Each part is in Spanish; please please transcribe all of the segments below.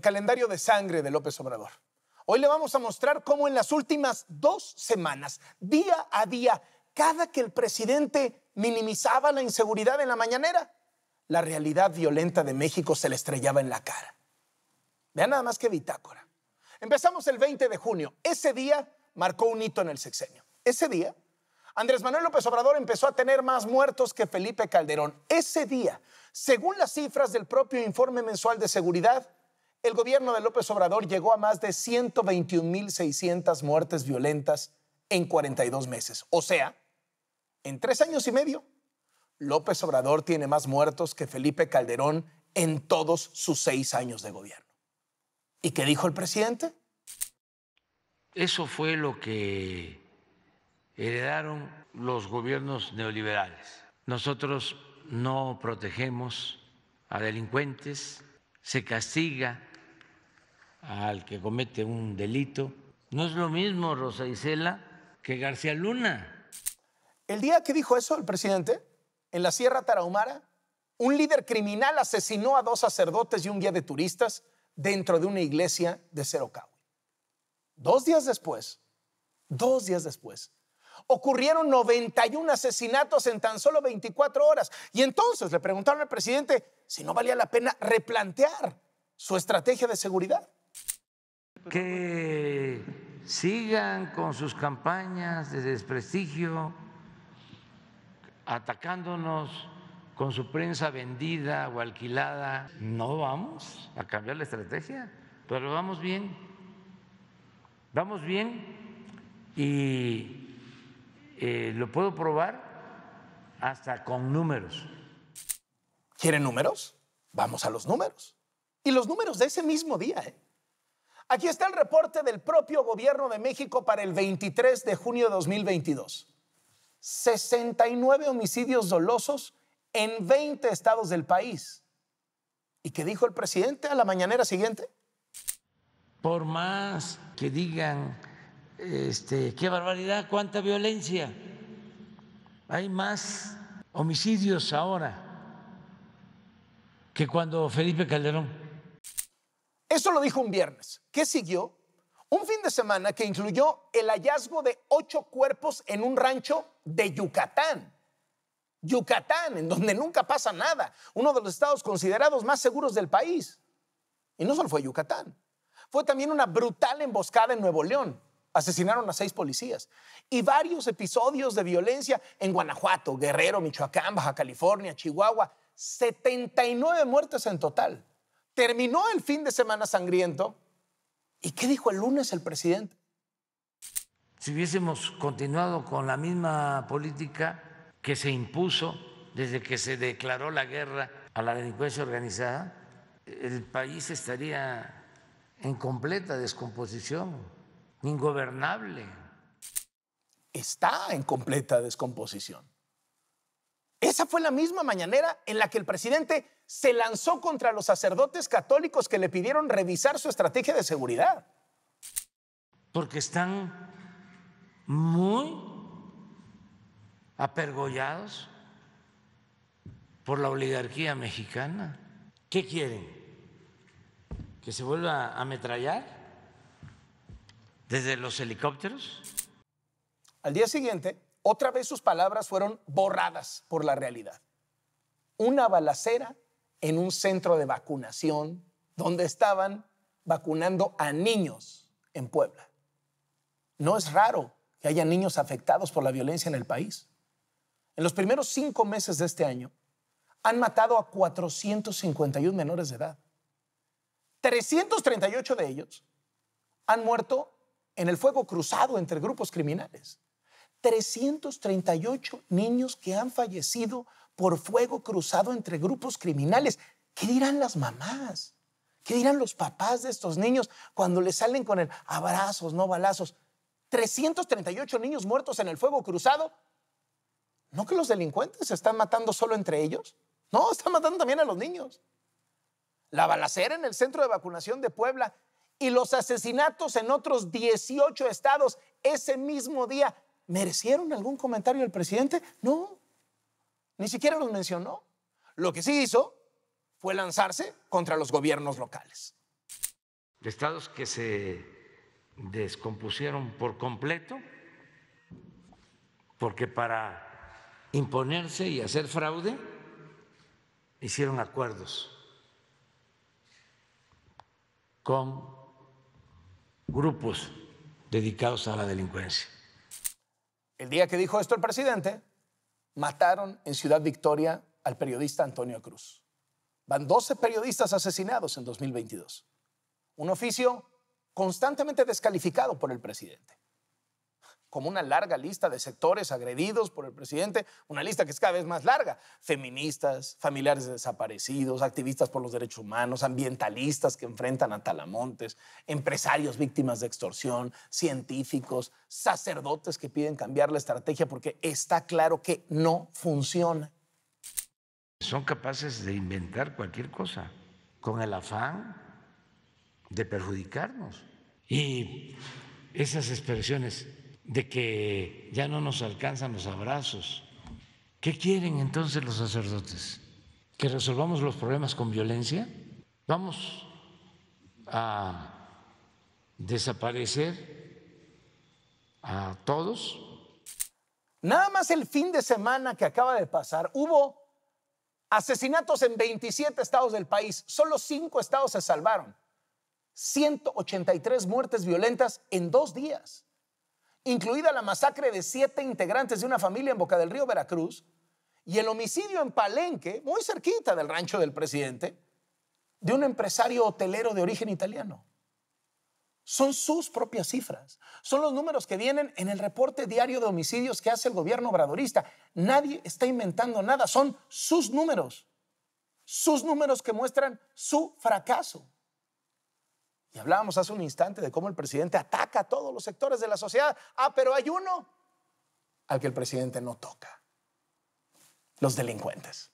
calendario de sangre de López Obrador. Hoy le vamos a mostrar cómo en las últimas dos semanas, día a día, cada que el presidente minimizaba la inseguridad en la mañanera, la realidad violenta de México se le estrellaba en la cara. Vean nada más que bitácora. Empezamos el 20 de junio. Ese día marcó un hito en el sexenio. Ese día, Andrés Manuel López Obrador empezó a tener más muertos que Felipe Calderón. Ese día, según las cifras del propio informe mensual de seguridad, el gobierno de López Obrador llegó a más de 121.600 muertes violentas en 42 meses. O sea, en tres años y medio, López Obrador tiene más muertos que Felipe Calderón en todos sus seis años de gobierno. ¿Y qué dijo el presidente? Eso fue lo que heredaron los gobiernos neoliberales. Nosotros no protegemos a delincuentes, se castiga al que comete un delito. No es lo mismo Rosa Isela que García Luna. El día que dijo eso el presidente, en la Sierra Tarahumara, un líder criminal asesinó a dos sacerdotes y un guía de turistas dentro de una iglesia de cerocahui Dos días después, dos días después, ocurrieron 91 asesinatos en tan solo 24 horas. Y entonces le preguntaron al presidente si no valía la pena replantear su estrategia de seguridad que sigan con sus campañas de desprestigio, atacándonos con su prensa vendida o alquilada. No vamos a cambiar la estrategia, pero vamos bien. Vamos bien y eh, lo puedo probar hasta con números. ¿Quieren números? Vamos a los números. Y los números de ese mismo día. ¿eh? Aquí está el reporte del propio gobierno de México para el 23 de junio de 2022. 69 homicidios dolosos en 20 estados del país. ¿Y qué dijo el presidente a la mañanera siguiente? Por más que digan, este, qué barbaridad, cuánta violencia, hay más homicidios ahora que cuando Felipe Calderón eso lo dijo un viernes. ¿Qué siguió? Un fin de semana que incluyó el hallazgo de ocho cuerpos en un rancho de Yucatán. Yucatán, en donde nunca pasa nada, uno de los estados considerados más seguros del país. Y no solo fue Yucatán, fue también una brutal emboscada en Nuevo León. Asesinaron a seis policías y varios episodios de violencia en Guanajuato, Guerrero, Michoacán, Baja California, Chihuahua. 79 muertes en total. Terminó el fin de semana sangriento. ¿Y qué dijo el lunes el presidente? Si hubiésemos continuado con la misma política que se impuso desde que se declaró la guerra a la delincuencia organizada, el país estaría en completa descomposición, ingobernable. Está en completa descomposición. Esa fue la misma mañanera en la que el presidente se lanzó contra los sacerdotes católicos que le pidieron revisar su estrategia de seguridad. Porque están muy apergollados por la oligarquía mexicana. ¿Qué quieren? ¿Que se vuelva a ametrallar desde los helicópteros? Al día siguiente, otra vez sus palabras fueron borradas por la realidad. Una balacera en un centro de vacunación donde estaban vacunando a niños en Puebla. No es raro que haya niños afectados por la violencia en el país. En los primeros cinco meses de este año han matado a 451 menores de edad. 338 de ellos han muerto en el fuego cruzado entre grupos criminales. 338 niños que han fallecido por fuego cruzado entre grupos criminales. ¿Qué dirán las mamás? ¿Qué dirán los papás de estos niños cuando les salen con el abrazos, no balazos? 338 niños muertos en el fuego cruzado. ¿No que los delincuentes se están matando solo entre ellos? No, están matando también a los niños. La balacera en el centro de vacunación de Puebla y los asesinatos en otros 18 estados ese mismo día ¿Merecieron algún comentario del presidente? No, ni siquiera los mencionó. Lo que sí hizo fue lanzarse contra los gobiernos locales. estados que se descompusieron por completo, porque para imponerse y hacer fraude hicieron acuerdos con grupos dedicados a la delincuencia. El día que dijo esto el presidente, mataron en Ciudad Victoria al periodista Antonio Cruz. Van 12 periodistas asesinados en 2022. Un oficio constantemente descalificado por el presidente como una larga lista de sectores agredidos por el presidente, una lista que es cada vez más larga. Feministas, familiares de desaparecidos, activistas por los derechos humanos, ambientalistas que enfrentan a Talamontes, empresarios víctimas de extorsión, científicos, sacerdotes que piden cambiar la estrategia porque está claro que no funciona. Son capaces de inventar cualquier cosa con el afán de perjudicarnos. Y esas expresiones de que ya no nos alcanzan los abrazos. ¿Qué quieren entonces los sacerdotes? ¿Que resolvamos los problemas con violencia? ¿Vamos a desaparecer a todos? Nada más el fin de semana que acaba de pasar, hubo asesinatos en 27 estados del país. Solo cinco estados se salvaron. 183 muertes violentas en dos días incluida la masacre de siete integrantes de una familia en Boca del Río, Veracruz, y el homicidio en Palenque, muy cerquita del rancho del presidente, de un empresario hotelero de origen italiano. Son sus propias cifras, son los números que vienen en el reporte diario de homicidios que hace el gobierno obradorista. Nadie está inventando nada, son sus números, sus números que muestran su fracaso. Y hablábamos hace un instante de cómo el presidente ataca a todos los sectores de la sociedad. Ah, pero hay uno al que el presidente no toca, los delincuentes.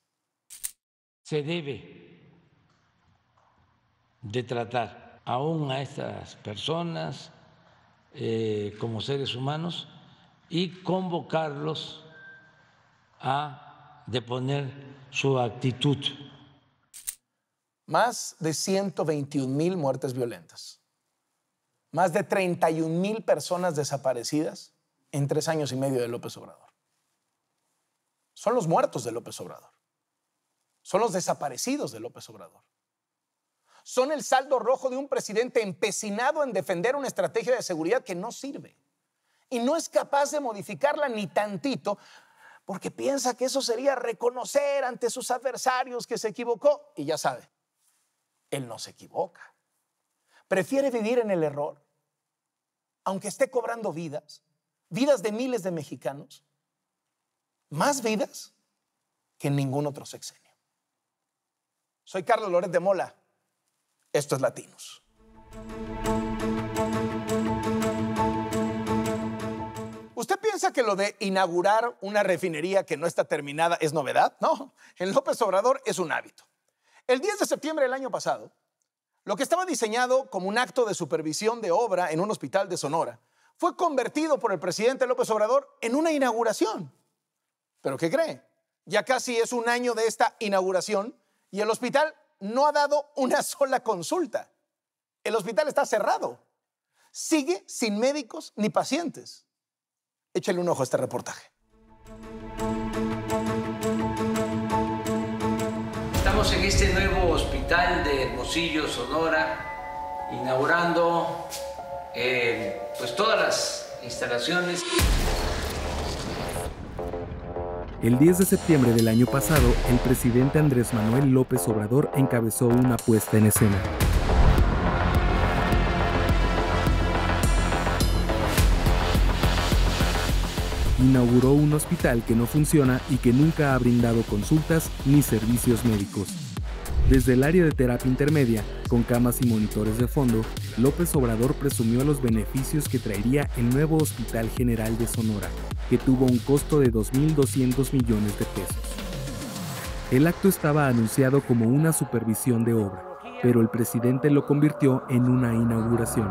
Se debe de tratar aún a estas personas eh, como seres humanos y convocarlos a deponer su actitud más de 121 mil muertes violentas, más de 31 mil personas desaparecidas en tres años y medio de López Obrador. Son los muertos de López Obrador. Son los desaparecidos de López Obrador. Son el saldo rojo de un presidente empecinado en defender una estrategia de seguridad que no sirve y no es capaz de modificarla ni tantito porque piensa que eso sería reconocer ante sus adversarios que se equivocó y ya sabe, él no se equivoca. Prefiere vivir en el error, aunque esté cobrando vidas, vidas de miles de mexicanos, más vidas que en ningún otro sexenio. Soy Carlos Loret de Mola. Esto es Latinos. ¿Usted piensa que lo de inaugurar una refinería que no está terminada es novedad? No, en López Obrador es un hábito. El 10 de septiembre del año pasado, lo que estaba diseñado como un acto de supervisión de obra en un hospital de Sonora fue convertido por el presidente López Obrador en una inauguración. ¿Pero qué cree? Ya casi es un año de esta inauguración y el hospital no ha dado una sola consulta. El hospital está cerrado. Sigue sin médicos ni pacientes. Échale un ojo a este reportaje. en este nuevo hospital de Hermosillo, Sonora, inaugurando eh, pues todas las instalaciones. El 10 de septiembre del año pasado, el presidente Andrés Manuel López Obrador encabezó una puesta en escena. inauguró un hospital que no funciona y que nunca ha brindado consultas ni servicios médicos. Desde el área de terapia intermedia, con camas y monitores de fondo, López Obrador presumió los beneficios que traería el nuevo Hospital General de Sonora, que tuvo un costo de 2.200 millones de pesos. El acto estaba anunciado como una supervisión de obra, pero el presidente lo convirtió en una inauguración.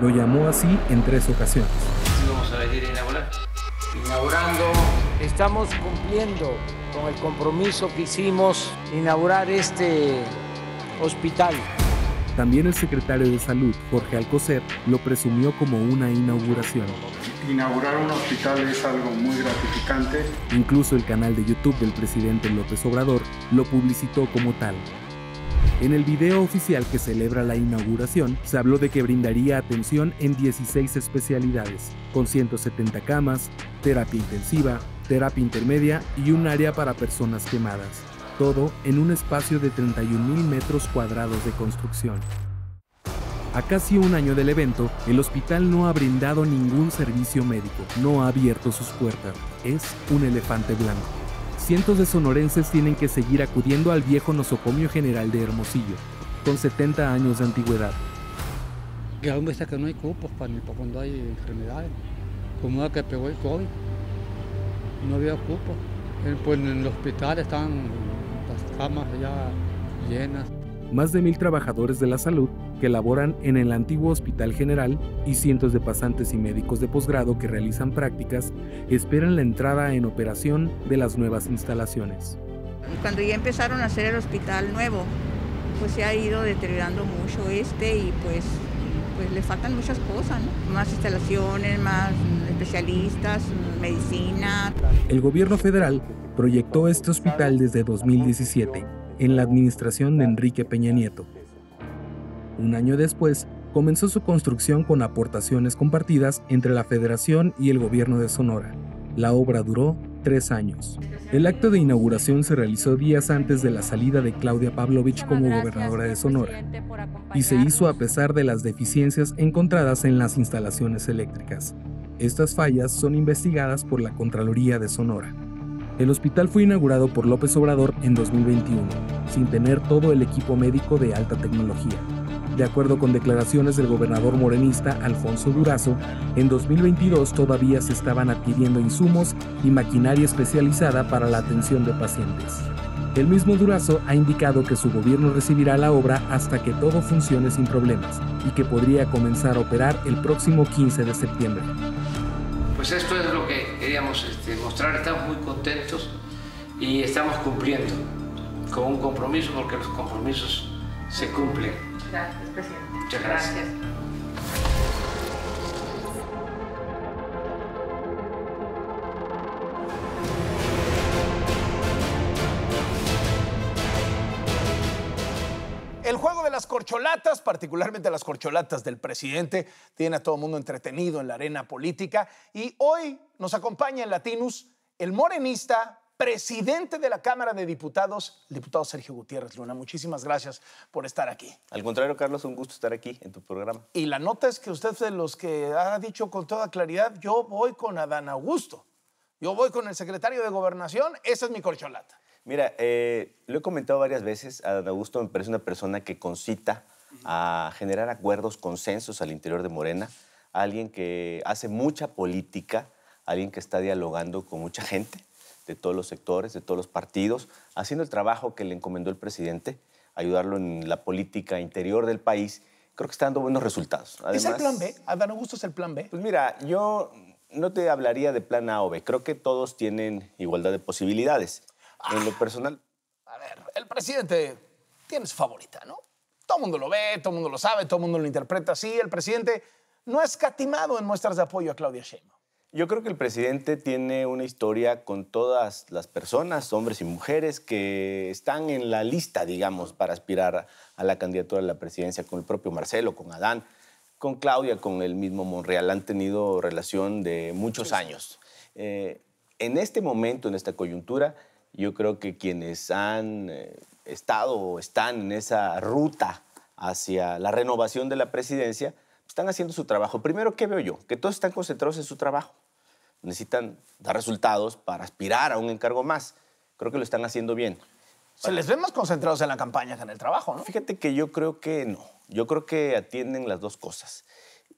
Lo llamó así en tres ocasiones inaugurando. Estamos cumpliendo con el compromiso que hicimos inaugurar este hospital. También el secretario de Salud, Jorge Alcocer, lo presumió como una inauguración. Inaugurar un hospital es algo muy gratificante. Incluso el canal de YouTube del presidente López Obrador lo publicitó como tal. En el video oficial que celebra la inauguración, se habló de que brindaría atención en 16 especialidades, con 170 camas, terapia intensiva, terapia intermedia y un área para personas quemadas, todo en un espacio de 31.000 metros cuadrados de construcción. A casi un año del evento, el hospital no ha brindado ningún servicio médico, no ha abierto sus puertas, es un elefante blanco cientos de sonorenses tienen que seguir acudiendo al viejo nosocomio general de Hermosillo, con 70 años de antigüedad. Que aún está que no hay cupos para, cuando hay enfermedades, como la que pegó el COVID, no había cupos. en pues, el hospital están las camas ya llenas. Más de mil trabajadores de la salud que laboran en el antiguo Hospital General y cientos de pasantes y médicos de posgrado que realizan prácticas esperan la entrada en operación de las nuevas instalaciones. Cuando ya empezaron a hacer el hospital nuevo, pues se ha ido deteriorando mucho este y pues, pues le faltan muchas cosas, ¿no? más instalaciones, más especialistas, medicina. El gobierno federal proyectó este hospital desde 2017 en la administración de Enrique Peña Nieto. Un año después, comenzó su construcción con aportaciones compartidas entre la Federación y el gobierno de Sonora. La obra duró tres años. El acto de inauguración se realizó días antes de la salida de Claudia Pavlovich como gobernadora de Sonora y se hizo a pesar de las deficiencias encontradas en las instalaciones eléctricas. Estas fallas son investigadas por la Contraloría de Sonora. El hospital fue inaugurado por López Obrador en 2021, sin tener todo el equipo médico de alta tecnología. De acuerdo con declaraciones del gobernador morenista Alfonso Durazo, en 2022 todavía se estaban adquiriendo insumos y maquinaria especializada para la atención de pacientes. El mismo Durazo ha indicado que su gobierno recibirá la obra hasta que todo funcione sin problemas y que podría comenzar a operar el próximo 15 de septiembre. Pues esto es lo que queríamos este, mostrar, estamos muy contentos y estamos cumpliendo con un compromiso porque los compromisos se cumple. Gracias, presidente. Muchas gracias. El juego de las corcholatas, particularmente las corcholatas del presidente, tiene a todo el mundo entretenido en la arena política. Y hoy nos acompaña en Latinus el morenista presidente de la Cámara de Diputados, diputado Sergio Gutiérrez Luna. Muchísimas gracias por estar aquí. Al contrario, Carlos, un gusto estar aquí en tu programa. Y la nota es que usted de los que ha dicho con toda claridad, yo voy con Adán Augusto, yo voy con el secretario de Gobernación, esa es mi corcholata. Mira, eh, lo he comentado varias veces, Adán Augusto me parece una persona que concita a generar acuerdos, consensos al interior de Morena, alguien que hace mucha política, alguien que está dialogando con mucha gente de todos los sectores, de todos los partidos, haciendo el trabajo que le encomendó el presidente, ayudarlo en la política interior del país. Creo que está dando buenos resultados. ¿Es el plan B? ¿Adán Augusto es el plan B? Pues mira, yo no te hablaría de plan A o B. Creo que todos tienen igualdad de posibilidades. Ah, en lo personal. A ver, el presidente tiene su favorita, ¿no? Todo el mundo lo ve, todo el mundo lo sabe, todo el mundo lo interpreta así. El presidente no ha escatimado en muestras de apoyo a Claudia Sheinbaum. Yo creo que el presidente tiene una historia con todas las personas, hombres y mujeres, que están en la lista, digamos, para aspirar a la candidatura a la presidencia, con el propio Marcelo, con Adán, con Claudia, con el mismo Monreal. Han tenido relación de muchos años. Eh, en este momento, en esta coyuntura, yo creo que quienes han eh, estado o están en esa ruta hacia la renovación de la presidencia, están haciendo su trabajo. Primero, ¿qué veo yo? Que todos están concentrados en su trabajo. Necesitan dar resultados para aspirar a un encargo más. Creo que lo están haciendo bien. Se les ve más concentrados en la campaña que en el trabajo, ¿no? Fíjate que yo creo que no. Yo creo que atienden las dos cosas.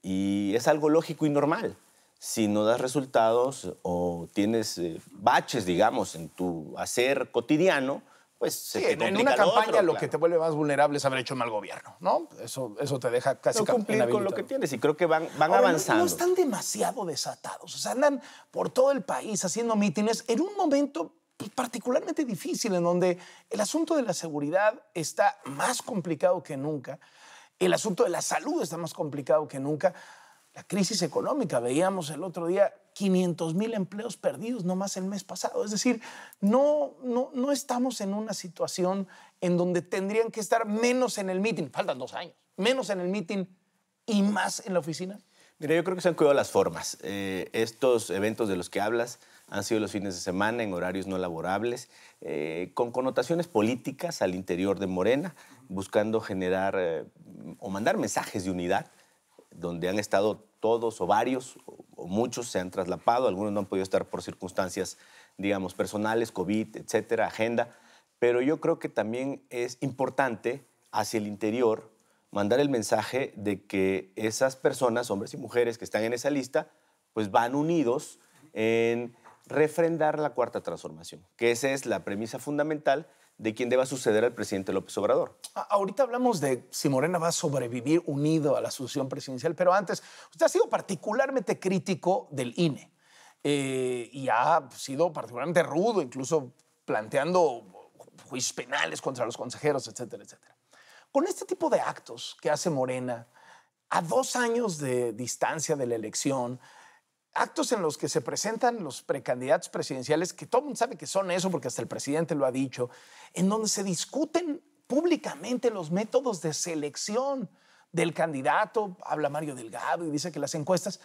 Y es algo lógico y normal. Si no das resultados o tienes eh, baches, digamos, en tu hacer cotidiano, pues en una campaña lo que te vuelve más vulnerable es haber hecho mal gobierno, ¿no? Eso, eso te deja casi no cumplir con lo que tienes y creo que van, van avanzando. no, están demasiado desatados, o sea, andan por todo el país haciendo mítines en un momento pues, particularmente difícil en donde el asunto de la seguridad está más complicado que nunca, el asunto de la salud está más complicado que nunca. La crisis económica, veíamos el otro día 500 mil empleos perdidos nomás el mes pasado. Es decir, no, no, no estamos en una situación en donde tendrían que estar menos en el meeting, faltan dos años, menos en el meeting y más en la oficina. Mira, yo creo que se han cuidado las formas. Eh, estos eventos de los que hablas han sido los fines de semana en horarios no laborables, eh, con connotaciones políticas al interior de Morena, buscando generar eh, o mandar mensajes de unidad donde han estado todos o varios o muchos se han traslapado, algunos no han podido estar por circunstancias, digamos, personales, COVID, etcétera, agenda, pero yo creo que también es importante hacia el interior mandar el mensaje de que esas personas, hombres y mujeres que están en esa lista, pues van unidos en refrendar la cuarta transformación, que esa es la premisa fundamental de quién deba suceder al presidente López Obrador. Ahorita hablamos de si Morena va a sobrevivir unido a la sucesión presidencial, pero antes, usted ha sido particularmente crítico del INE eh, y ha sido particularmente rudo, incluso planteando juicios penales contra los consejeros, etcétera, etcétera. Con este tipo de actos que hace Morena, a dos años de distancia de la elección, actos en los que se presentan los precandidatos presidenciales, que todo el mundo sabe que son eso porque hasta el presidente lo ha dicho, en donde se discuten públicamente los métodos de selección del candidato, habla Mario Delgado y dice que las encuestas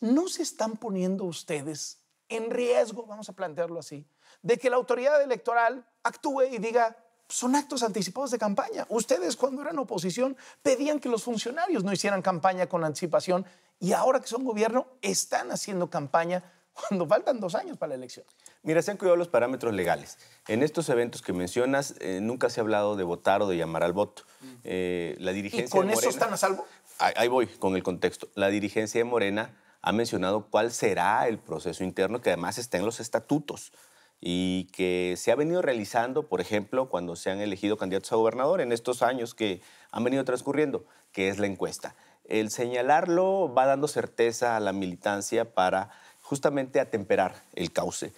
no se están poniendo ustedes en riesgo, vamos a plantearlo así, de que la autoridad electoral actúe y diga, son actos anticipados de campaña. Ustedes cuando eran oposición pedían que los funcionarios no hicieran campaña con anticipación y ahora que son gobierno están haciendo campaña cuando faltan dos años para la elección. Mira, se han cuidado los parámetros legales. En estos eventos que mencionas, eh, nunca se ha hablado de votar o de llamar al voto. Eh, la dirigencia ¿Y con eso están a salvo? ahí voy con el contexto. La dirigencia de Morena ha mencionado cuál será el proceso interno que además está en los estatutos y que se ha venido realizando, por ejemplo, cuando se han elegido candidatos a gobernador en estos años que han venido transcurriendo, que es la encuesta el señalarlo va dando certeza a la militancia para justamente atemperar el cauce.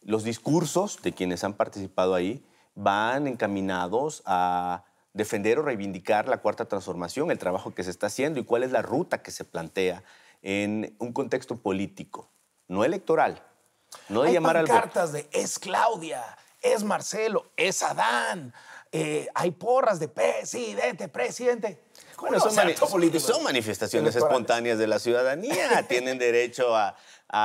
Los discursos de quienes han participado ahí van encaminados a defender o reivindicar la cuarta transformación, el trabajo que se está haciendo y cuál es la ruta que se plantea en un contexto político, no electoral. No de Hay llamar al cartas de es Claudia, es Marcelo, es Adán, eh, hay porras de presidente, presidente. son, manifestaciones espontáneas de la ciudadanía. Tienen derecho a,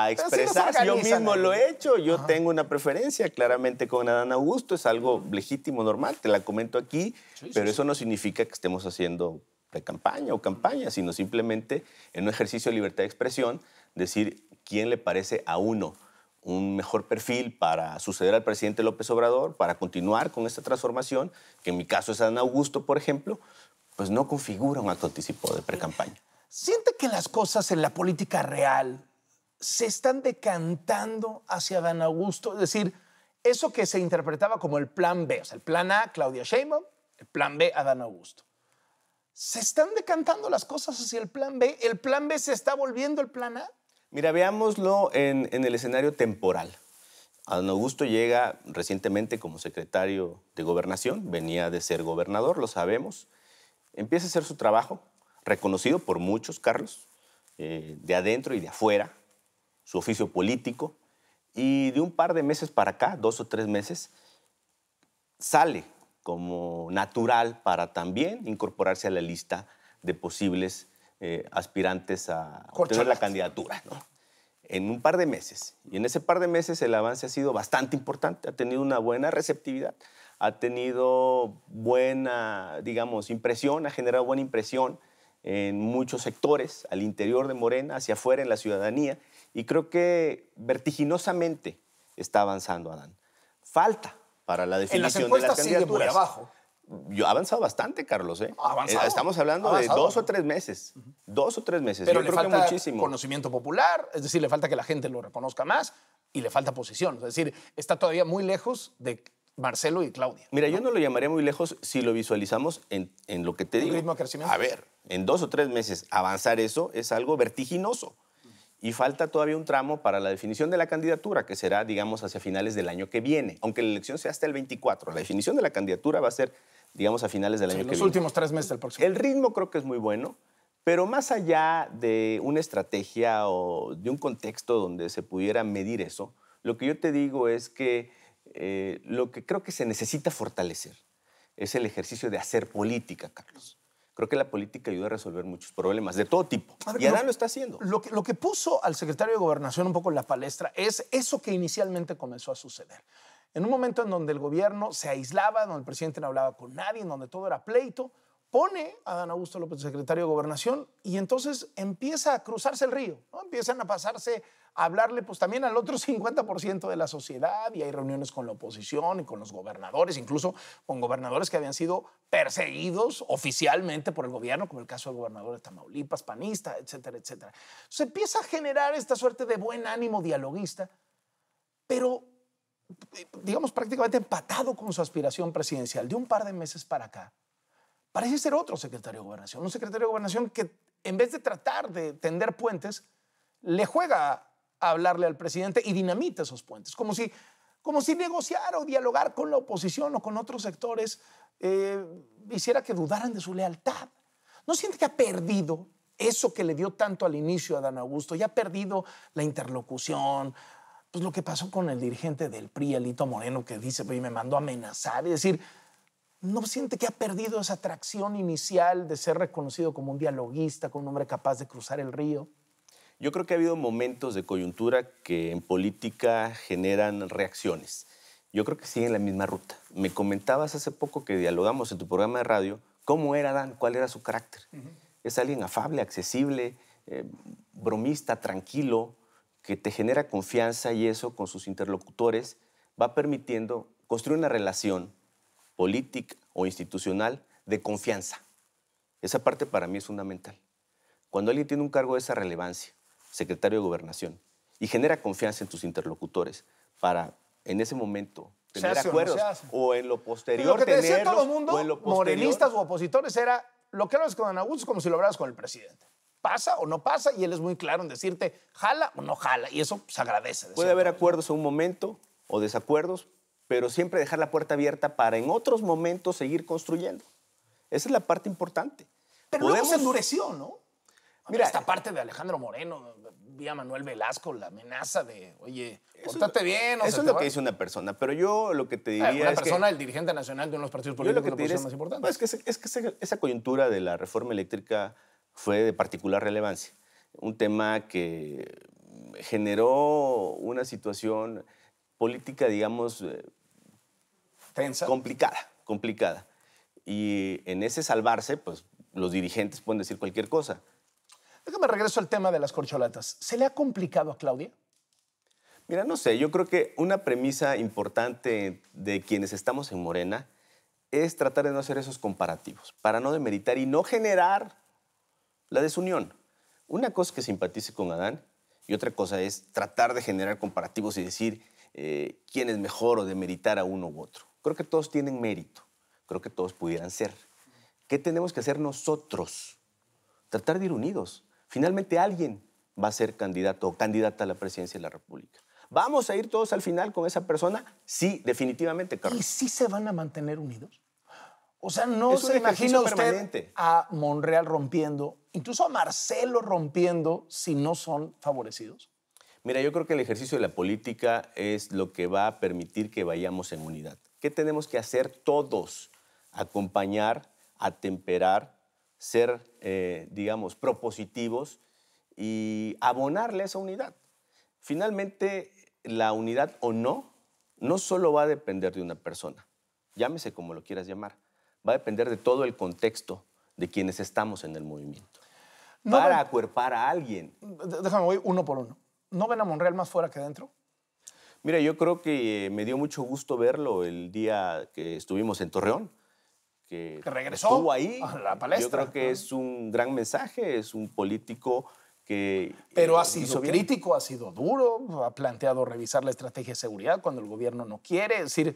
expresarse. yo mismo lo he hecho. Yo tengo una preferencia claramente con Adán Augusto. Es algo legítimo, normal. Te la comento aquí. pero eso no significa que estemos haciendo campaña o campaña, sino simplemente en un ejercicio de libertad de expresión decir quién le parece a uno un mejor perfil para suceder al presidente López Obrador, para continuar con esta transformación, que en mi caso es Adán Augusto, por ejemplo, pues no configura un acto anticipado de precampaña. ¿Siente que las cosas en la política real se están decantando hacia Adán Augusto? Es decir, eso que se interpretaba como el plan B, o sea, el plan A, Claudia Sheinbaum, el plan B, Adán Augusto. ¿Se están decantando las cosas hacia el plan B? ¿El plan B se está volviendo el plan A? Mira, veámoslo en, el escenario temporal. Adán Augusto llega recientemente como secretario de gobernación, venía de ser gobernador, lo sabemos. Empieza a hacer su trabajo, reconocido por muchos, Carlos, eh, de adentro y de afuera, su oficio político, y de un par de meses para acá, dos o tres meses, sale como natural para también incorporarse a la lista de posibles eh, aspirantes a obtener la candidatura, En un par de meses. Y en ese par de meses el avance ha sido bastante importante, ha tenido una buena receptividad, ha tenido buena, digamos, impresión, ha generado buena impresión en muchos sectores, al interior de Morena, hacia afuera, en la ciudadanía, y creo que vertiginosamente está avanzando Adán. Falta para la definición de las candidaturas. abajo yo ha avanzado bastante, Carlos. ¿eh? eh estamos hablando de dos o tres meses. Dos o tres meses. Pero le falta muchísimo. conocimiento popular, es decir, le falta que la gente lo reconozca más y le falta posición. Es decir, está todavía muy lejos de Marcelo y Claudia. Mira, yo no lo llamaría muy lejos si lo visualizamos en, lo que te digo. Ritmo A ver, en dos o tres meses avanzar eso es algo vertiginoso y falta todavía un tramo para la definición de la candidatura, que será, digamos, hacia finales del año que viene, aunque la elección sea hasta el 24. La definición de la candidatura va a ser, digamos, a finales del año que viene. Los últimos tres meses del próximo. El ritmo creo que es muy bueno, pero más allá de una estrategia o de un contexto donde se pudiera medir eso, lo que yo te digo es que eh, lo que creo que se necesita fortalecer es el ejercicio de hacer política, Carlos. Creo que la política ayuda a resolver muchos problemas de todo tipo. y ahora lo, está haciendo. Lo que, lo que puso al secretario de Gobernación un poco en la palestra es eso que inicialmente comenzó a suceder. En un momento en donde el gobierno se aislaba, donde el presidente no hablaba con nadie, en donde todo era pleito, pone a Dan Augusto López, secretario de Gobernación, y entonces empieza a cruzarse el río, empiezan a pasarse, a hablarle pues también al otro 50% de la sociedad y hay reuniones con la oposición y con los gobernadores, incluso con gobernadores que habían sido perseguidos oficialmente por el gobierno, como el caso del gobernador de Tamaulipas, panista, etcétera, etcétera. Se empieza a generar esta suerte de buen ánimo dialoguista, pero eh, digamos prácticamente empatado con su aspiración presidencial de un par de meses para acá Parece ser otro secretario de gobernación, un secretario de gobernación que en vez de tratar de tender puentes, le juega a hablarle al presidente y dinamita esos puentes, como si, como si negociar o dialogar con la oposición o con otros sectores eh, hiciera que dudaran de su lealtad. ¿No siente que ha perdido eso que le dio tanto al inicio a Dan Augusto? Ya ha perdido la interlocución, pues lo que pasó con el dirigente del PRI, Alito Moreno, que dice, me mandó a amenazar, y decir, no siente que ha perdido esa atracción inicial de ser reconocido como un dialoguista, como un hombre capaz de cruzar el río? Yo creo que ha habido momentos de coyuntura que en política generan reacciones. Yo creo que siguen la misma ruta. Me comentabas hace poco que dialogamos en tu programa de radio cómo era Dan, cuál era su carácter. Es alguien afable, accesible, eh, bromista, tranquilo, que te genera confianza y eso con sus interlocutores va permitiendo construir una relación política o institucional de confianza. Esa parte para mí es fundamental. Cuando alguien tiene un cargo de esa relevancia, secretario de gobernación, y genera confianza en tus interlocutores para en ese momento tener acuerdos o, en lo posterior lo que te decía todo el mundo, o morenistas o opositores era lo que hablas con Ana como si lo hablas con el presidente. ¿Pasa o no pasa? Y él es muy claro en decirte, jala o no jala. Y eso se agradece. Puede haber acuerdos en un momento o desacuerdos, pero siempre dejar la puerta abierta para en otros momentos seguir construyendo. Esa es la parte importante. Pero luego se endureció, ¿no? Mira, esta parte de Alejandro Moreno, vía Manuel Velasco, la amenaza de, oye, portate bien. O eso es lo que dice una persona, pero yo lo que te eh, diría. una persona, el dirigente nacional de unos partidos políticos, yo lo que te diría es, más importante. Pues, que, es que esa coyuntura de la reforma eléctrica fue de particular relevancia. Un tema que generó una situación política, digamos, eh, Tensa. complicada, complicada. Y en ese salvarse, pues los dirigentes pueden decir cualquier cosa. Déjame regreso al tema de las corcholatas. ¿Se le ha complicado a Claudia? Mira, no sé, yo creo que una premisa importante de quienes estamos en Morena es tratar de no hacer esos comparativos, para no demeritar y no generar la desunión. Una cosa es que simpatice con Adán y otra cosa es tratar de generar comparativos y decir, eh, quién es mejor o demeritar a uno u otro. Creo que todos tienen mérito, creo que todos pudieran ser. ¿Qué tenemos que hacer nosotros? Tratar de ir unidos. Finalmente alguien va a ser candidato o candidata a la presidencia de la República. ¿Vamos a ir todos al final con esa persona? Sí, definitivamente, Carlos. ¿Y si se van a mantener unidos? O sea, no se imagina usted a Monreal rompiendo, incluso a Marcelo rompiendo si no son favorecidos. Mira, yo creo que el ejercicio de la política es lo que va a permitir que vayamos en unidad. ¿Qué tenemos que hacer todos? Acompañar, atemperar, ser, eh, digamos, propositivos y abonarle a esa unidad. Finalmente, la unidad o no, no solo va a depender de una persona, llámese como lo quieras llamar, va a depender de todo el contexto de quienes estamos en el movimiento. para acuerpar a alguien. Déjame, voy uno por uno. ¿no ven a Monreal más fuera que dentro? Mira, yo creo que eh, me dio mucho gusto verlo el día que estuvimos en Torreón. Que, regresó ahí. A la palestra. Yo creo que es un gran mensaje, es un político que... Pero eh, ha sido crítico, ha sido duro, ha planteado revisar la estrategia de seguridad cuando el gobierno no quiere. Es decir,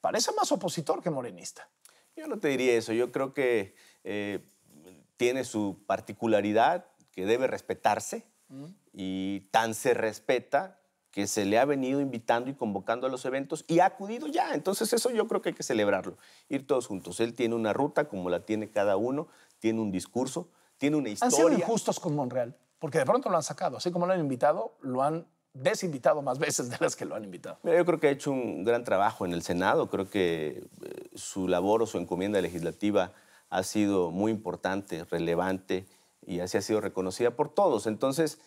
parece más opositor que morenista. Yo no te diría eso, yo creo que eh, tiene su particularidad que debe respetarse y tan se respeta que se le ha venido invitando y convocando a los eventos y ha acudido ya. Entonces eso yo creo que hay que celebrarlo, ir todos juntos. Él tiene una ruta como la tiene cada uno, tiene un discurso, tiene una historia. Han sido injustos con Monreal, porque de pronto lo han sacado, así como lo han invitado, lo han desinvitado más veces de las que lo han invitado. yo creo que ha hecho un gran trabajo en el Senado, creo que eh, su labor o su encomienda legislativa ha sido muy importante, relevante y así ha sido reconocida por todos. Entonces,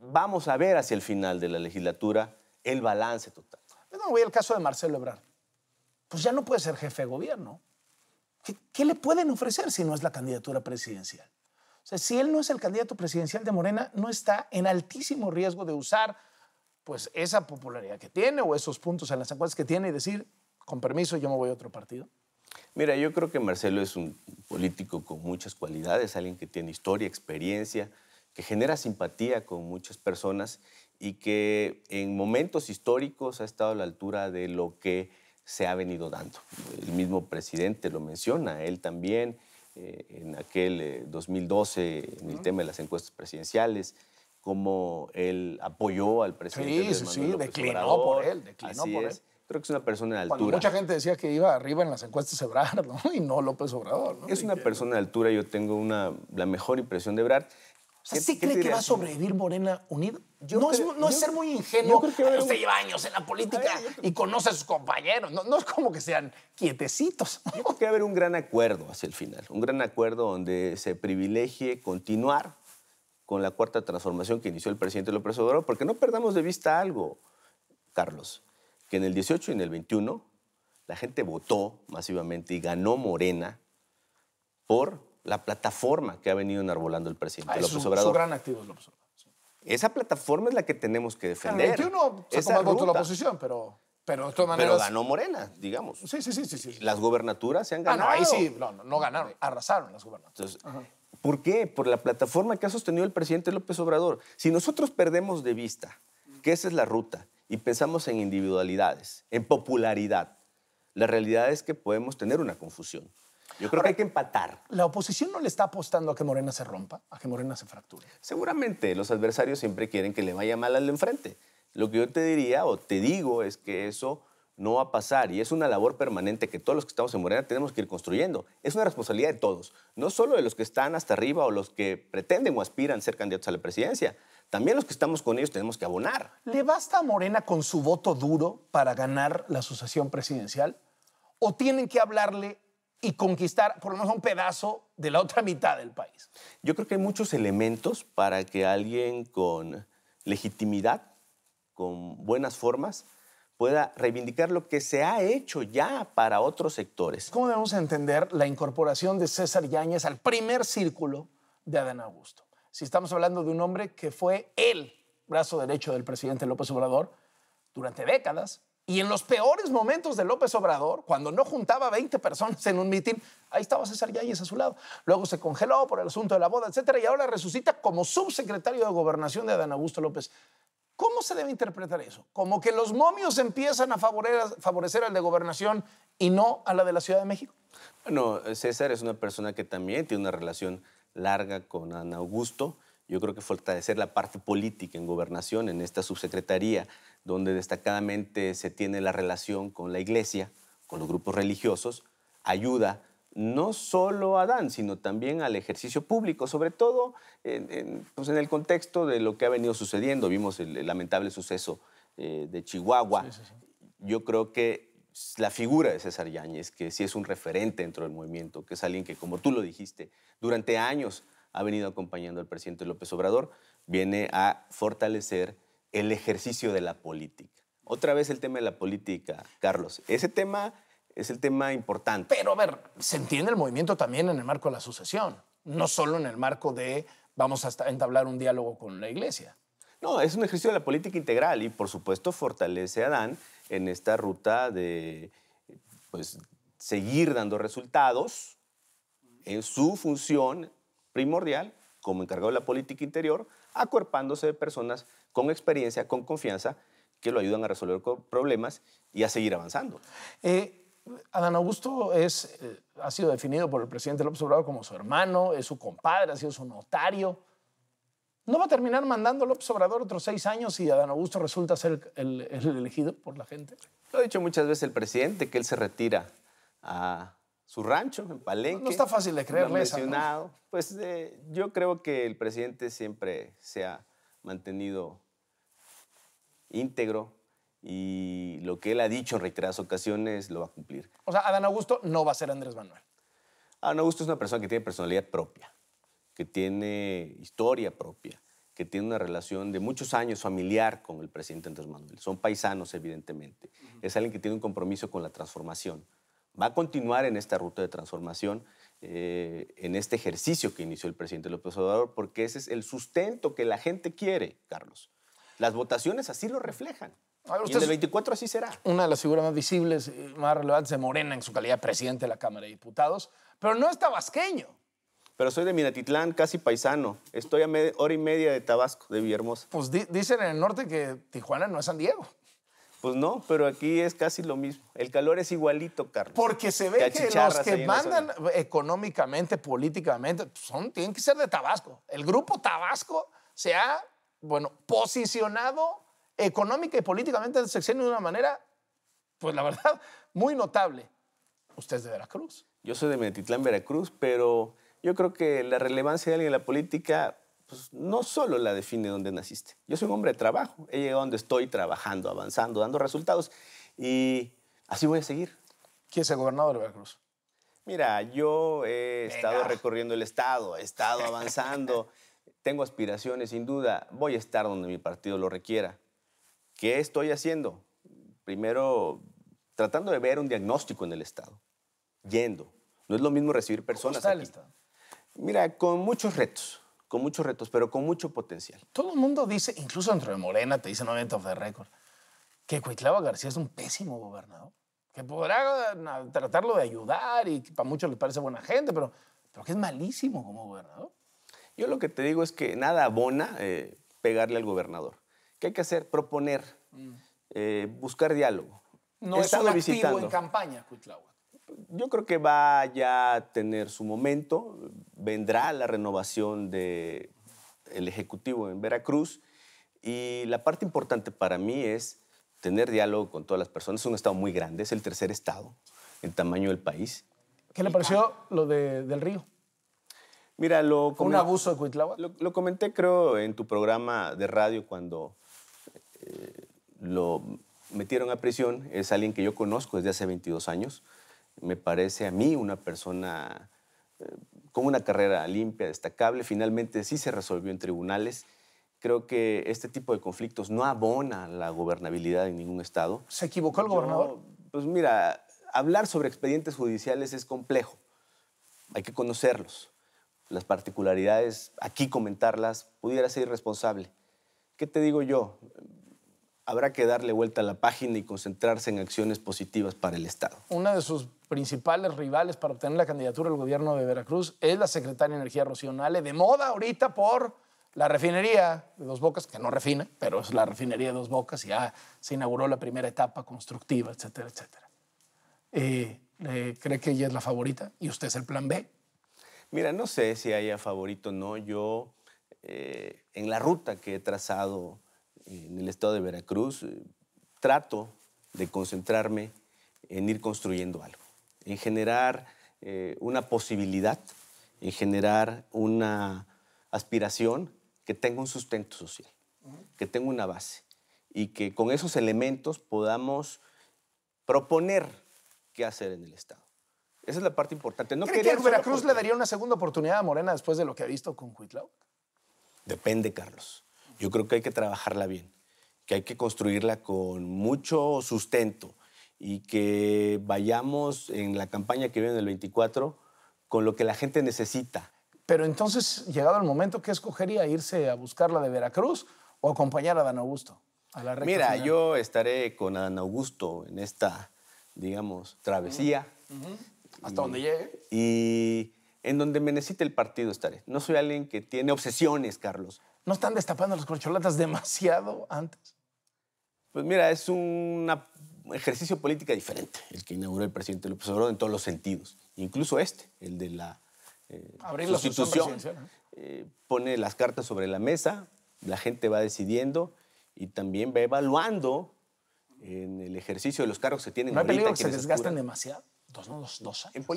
vamos a ver hacia el final de la legislatura el balance total. Pero voy al caso de Marcelo Ebrard. Pues ya no puede ser jefe de gobierno. ¿Qué, le pueden ofrecer si no es la candidatura presidencial? O sea, si él no es el candidato presidencial de Morena, no está en altísimo riesgo de usar pues esa popularidad que tiene o esos puntos en las encuestas que tiene y decir, con permiso, yo me voy a otro partido. Mira, yo creo que Marcelo es un político con muchas cualidades, alguien que tiene historia, experiencia, que genera simpatía con muchas personas y que en momentos históricos ha estado a la altura de lo que se ha venido dando. El mismo presidente lo menciona, él también, eh, en aquel 2012, eh, en el tema de las encuestas presidenciales, como él apoyó al presidente. Sí, sí, declinó por él, declinó por él Creo que es una persona de altura. mucha gente decía que iba arriba en las encuestas Ebrard, ¿no? Y no López Obrador, ¿no? Es una persona de altura, yo tengo una, la mejor impresión de Ebrard. O cree que va a sobrevivir Morena Unido? no, es, no es, ser muy ingenuo. Usted lleva años en la política y conoce a sus compañeros. No, es como que sean quietecitos. Yo que haber un gran acuerdo hacia el final. Un gran acuerdo donde se privilegie continuar con la cuarta transformación que inició el presidente López Obrador. Porque no perdamos de vista algo, Carlos que en el 18 y en el 21 la gente votó masivamente y ganó Morena por la plataforma que ha venido enarbolando el presidente ah, López Obrador. Es gran activo López Obrador. Esa plataforma es la que tenemos que defender. En el 21 sacó el voto la oposición, pero... Pero, ganó Morena, digamos. Sí, sí, sí, sí, Las gobernaturas se han ganado. Ah, no, ahí sí, no, no ganaron, arrasaron las gobernaturas. ¿Por qué? Por la plataforma que ha sostenido el presidente López Obrador. Si nosotros perdemos de vista que esa es la ruta y pensamos en individualidades, en popularidad. La realidad es que podemos tener una confusión. Yo creo que hay que empatar. La oposición no le está apostando a que Morena se rompa, a que Morena se fracture. Seguramente los adversarios siempre quieren que le vaya mal al de enfrente. Lo que yo te diría o te digo es que eso no va a pasar y es una labor permanente que todos los que estamos en Morena tenemos que ir construyendo. Es una responsabilidad de todos, no solo de los que están hasta arriba o los que pretenden o aspiran ser candidatos a la presidencia. También los que estamos con ellos tenemos que abonar. ¿Le basta a Morena con su voto duro para ganar la sucesión presidencial? ¿O tienen que hablarle y conquistar por lo menos un pedazo de la otra mitad del país? Yo creo que hay muchos elementos para que alguien con legitimidad, con buenas formas, pueda reivindicar lo que se ha hecho ya para otros sectores. ¿Cómo debemos entender la incorporación de César Yáñez al primer círculo de Adán Augusto? Si estamos hablando de un hombre que fue el brazo derecho del presidente López Obrador durante décadas, y en los peores momentos de López Obrador, cuando no juntaba 20 personas en un mitin, ahí estaba César Yáñez a su lado. Luego se congeló por el asunto de la boda, etcétera, y ahora resucita como subsecretario de Gobernación de Adán Augusto López. ¿Cómo se debe interpretar eso? ¿Como que los momios empiezan a favorecer, al de gobernación y no a la de la Ciudad de México? Bueno, César es una persona que también tiene una relación larga con Ana Augusto. Yo creo que fortalecer la parte política en gobernación, en esta subsecretaría, donde destacadamente se tiene la relación con la iglesia, con los grupos religiosos, ayuda no solo a Dan, sino también al ejercicio público, sobre todo en, pues en el contexto de lo que ha venido sucediendo. Vimos el, lamentable suceso eh, de Chihuahua. Yo creo que la figura de César Yáñez, que sí es un referente dentro del movimiento, que es alguien que, como tú lo dijiste, durante años ha venido acompañando al presidente López Obrador, viene a fortalecer el ejercicio de la política. Otra vez el tema de la política, Carlos. Ese tema es el tema importante. Pero a ver, se entiende el movimiento también en el marco de la sucesión, no solo en el marco de vamos a entablar un diálogo con la iglesia. No, es un ejercicio de la política integral y por supuesto fortalece a Dan en esta ruta de pues, seguir dando resultados en su función primordial como encargado de la política interior, acuerpándose de personas con experiencia, con confianza, que lo ayudan a resolver problemas y a seguir avanzando. Eh, Adán Augusto es, eh, ha sido definido por el presidente López Obrador como su hermano, es su compadre, ha sido su notario. ¿No va a terminar mandando López Obrador otros seis años y Adán Augusto resulta ser el, elegido por la gente? Lo ha dicho muchas veces el presidente, que él se retira a su rancho en Palenque. No, está fácil de creerle mencionado. Pues eh, yo creo que el presidente siempre se ha mantenido íntegro y lo que él ha dicho en reiteradas ocasiones lo va a cumplir. O sea, Adán Augusto no va a ser Andrés Manuel. Adán Augusto es una persona que tiene personalidad propia, que tiene historia propia, que tiene una relación de muchos años familiar con el presidente Andrés Manuel. Son paisanos, evidentemente. Es alguien que tiene un compromiso con la transformación. Va a continuar en esta ruta de transformación, eh, en este ejercicio que inició el presidente López Obrador, porque ese es el sustento que la gente quiere, Carlos. Las votaciones así lo reflejan y el 24 así será. Una de las figuras más visibles y más relevantes de Morena en su calidad de presidente de la Cámara de Diputados, pero no es tabasqueño. Pero soy de Minatitlán, casi paisano. Estoy a hora y media de Tabasco, de Villahermosa. Pues dicen en el norte que Tijuana no es San Diego. Pues no, pero aquí es casi lo mismo. El calor es igualito, Carlos. Porque se ve que los que mandan económicamente, políticamente, pues son, tienen que ser de Tabasco. El grupo Tabasco se ha, bueno, posicionado económica y políticamente se sexenio de una manera, pues la verdad, muy notable. Usted es de Veracruz. Yo soy de Metitlán, Veracruz, pero yo creo que la relevancia de alguien en la política pues, no solo la define donde naciste. Yo soy un hombre de trabajo. He llegado donde estoy trabajando, avanzando, dando resultados. Y así voy a seguir. ¿Quién es el gobernador de Veracruz? Mira, yo he estado recorriendo el Estado, he estado avanzando. Tengo aspiraciones, sin duda. Voy a estar donde mi partido lo requiera. ¿Qué estoy haciendo? Primero, tratando de ver un diagnóstico en el Estado, yendo. No es lo mismo recibir personas. ¿Cómo está el Mira, con muchos retos, con muchos retos, pero con mucho potencial. Todo el mundo dice, incluso dentro de Morena, te dicen momentos of the record, que Cuitlava García es un pésimo gobernador, que podrá tratarlo de ayudar y que para muchos le parece buena gente, pero, pero que es malísimo como gobernador. Yo lo que te digo es que nada abona eh, pegarle al gobernador. ¿Qué hay que hacer? Proponer, mm. eh, buscar diálogo. No es un en campaña, Cuitláhuac. Yo creo que va ya a tener su momento. Vendrá la renovación del el Ejecutivo en Veracruz. Y la parte importante para mí es tener diálogo con todas las personas. Es un estado muy grande, es el tercer estado en tamaño del país. ¿Qué le pareció lo de, del río? Mira, lo... ¿Un abuso de Cuitláhuac? lo comenté, creo, en tu programa de radio cuando lo metieron a prisión. Es alguien que yo conozco desde hace 22 años. Me parece a mí una persona eh, con una carrera limpia, destacable. Finalmente sí se resolvió en tribunales. Creo que este tipo de conflictos no abona la gobernabilidad en ningún estado. ¿Se equivocó el gobernador? pues mira, hablar sobre expedientes judiciales es complejo. Hay que conocerlos. Las particularidades, aquí comentarlas, pudiera ser irresponsable. ¿Qué te digo yo? habrá que darle vuelta a la página y concentrarse en acciones positivas para el Estado. Una de sus principales rivales para obtener la candidatura del gobierno de Veracruz es la secretaria de Energía Rocío de moda ahorita por la refinería de Dos Bocas, que no refina, pero es la refinería de Dos Bocas, y ya se inauguró la primera etapa constructiva, etcétera, etcétera. Eh, ¿Cree que ella es la favorita y usted es el plan B? Mira, no sé si haya favorito o no. Yo, eh, en la ruta que he trazado en el estado de Veracruz, eh, trato de concentrarme en ir construyendo algo, en generar eh, una posibilidad, en generar una aspiración que tenga un sustento social, que tenga una base y que con esos elementos podamos proponer qué hacer en el Estado. Esa es la parte importante. No ¿Cree que Veracruz le daría una segunda oportunidad a Morena después de lo que ha visto con Huitlau? Depende, Carlos yo creo que hay que trabajarla bien, que hay que construirla con mucho sustento y que vayamos en la campaña que viene del 24 con lo que la gente necesita. Pero entonces, llegado el momento, ¿qué escogería? ¿Irse a buscarla de Veracruz o acompañar a Dan Augusto? A la Mira, yo estaré con Dan Augusto en esta, digamos, travesía. Hasta donde llegue. Y en donde me necesite el partido estaré. No soy alguien que tiene obsesiones, Carlos. ¿No están destapando las corcholatas demasiado antes? Pues mira, es un ejercicio político diferente el que inauguró el presidente López Obrador en todos los sentidos, incluso este, el de la eh, Abrir sustitución. Eh, pone las cartas sobre la mesa, la gente va decidiendo y también va evaluando en el ejercicio de los cargos que tienen. ¿No hay que se desgasten demasiado? Dos,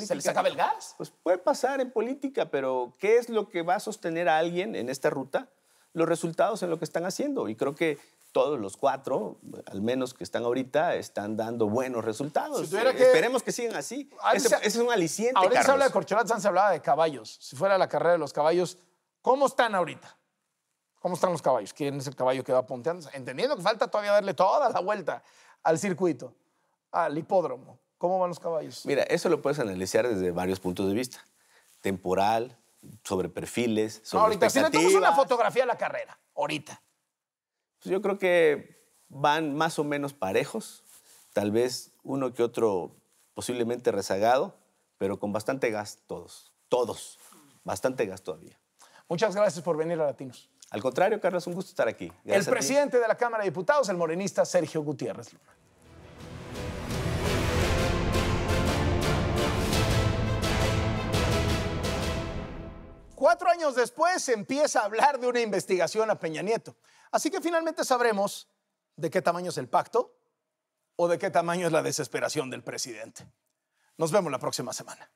¿Se les acaba el gas? Pues puede pasar en política, pero ¿qué es lo que va a sostener a alguien en esta ruta? los resultados en lo que están haciendo. Y creo que todos los cuatro, al menos que están ahorita, están dando buenos resultados. Esperemos que sigan así. Ese, es un aliciente. Ahorita se habla de corcholatas, antes se hablaba de caballos. Si fuera la carrera de los caballos, ¿cómo están ahorita? ¿Cómo están los caballos? ¿Quién es el caballo que va ponteando? Entendiendo que falta todavía darle toda la vuelta al circuito, al hipódromo. ¿Cómo van los caballos? Mira, eso lo puedes analizar desde varios puntos de vista. Temporal, sobre perfiles, sobre no, ahorita, si le una fotografía de la carrera, ahorita. Pues yo creo que van más o menos parejos, tal vez uno que otro posiblemente rezagado, pero con bastante gas todos, todos, bastante gas todavía. Muchas gracias por venir a Latinos. Al contrario, Carlos, un gusto estar aquí. el presidente de la Cámara de Diputados, el morenista Sergio Gutiérrez Luna. Cuatro años después empieza a hablar de una investigación a Peña Nieto. Así que finalmente sabremos de qué tamaño es el pacto o de qué tamaño es la desesperación del presidente. Nos vemos la próxima semana.